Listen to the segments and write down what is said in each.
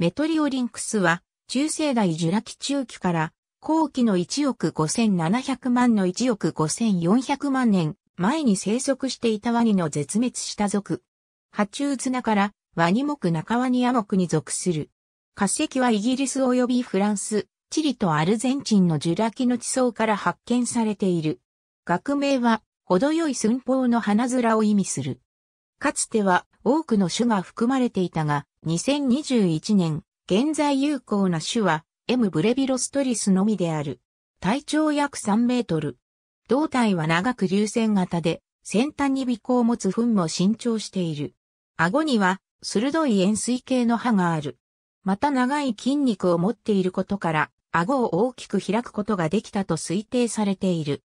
メトリオリンクスは、中世代ジュラ紀中期から、後期の1億5700万の1億5400万年前に生息していたワニの絶滅した族。ハチュウナからワニ目中ワニア目に属する。化石はイギリス及びフランス、チリとアルゼンチンのジュラ紀の地層から発見されている。学名は、程よい寸法の花面を意味する。かつては、多くの種が含まれていたが、2021年、現在有効な種は、M. ブレビロストリスのみである。体長約3メートル。胴体は長く流線型で、先端に尾行を持つ糞も伸長している。顎には、鋭い円錐形の歯がある。また長い筋肉を持っていることから、顎を大きく開くことができたと推定されている。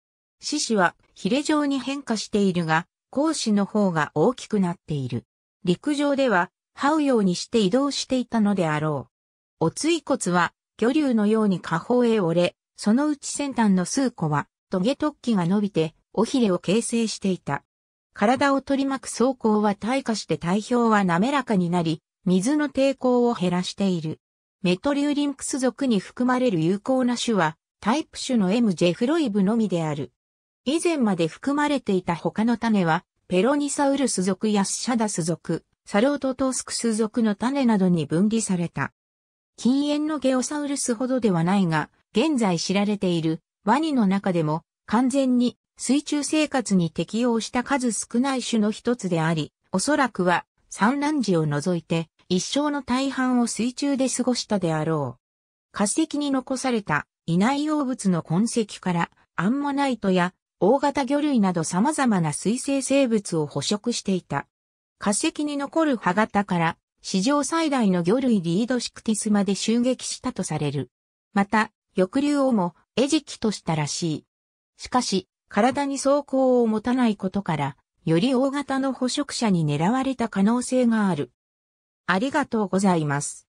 獅子はヒレ状に変化しているが、講師の方が大きくなっている。陸上では、這うようにして移動していたのであろう。お椎骨は、魚竜のように下方へ折れ、そのうち先端の数個は、トゲ突起が伸びて、尾ひれを形成していた。体を取り巻く走行は退化して体表は滑らかになり、水の抵抗を減らしている。メトリューリンクス属に含まれる有効な種は、タイプ種の M. ジェフロイブのみである。以前まで含まれていた他の種は、ペロニサウルス属やシャダス属、サロートトースクス属の種などに分離された。禁煙のゲオサウルスほどではないが、現在知られているワニの中でも完全に水中生活に適応した数少ない種の一つであり、おそらくは産卵時を除いて一生の大半を水中で過ごしたであろう。化石に残されたいない用物の痕跡からアンモナイトや大型魚類など様々な水生生物を捕食していた。化石に残る歯型から史上最大の魚類リードシクティスまで襲撃したとされる。また、翼竜をも餌食としたらしい。しかし、体に装甲を持たないことから、より大型の捕食者に狙われた可能性がある。ありがとうございます。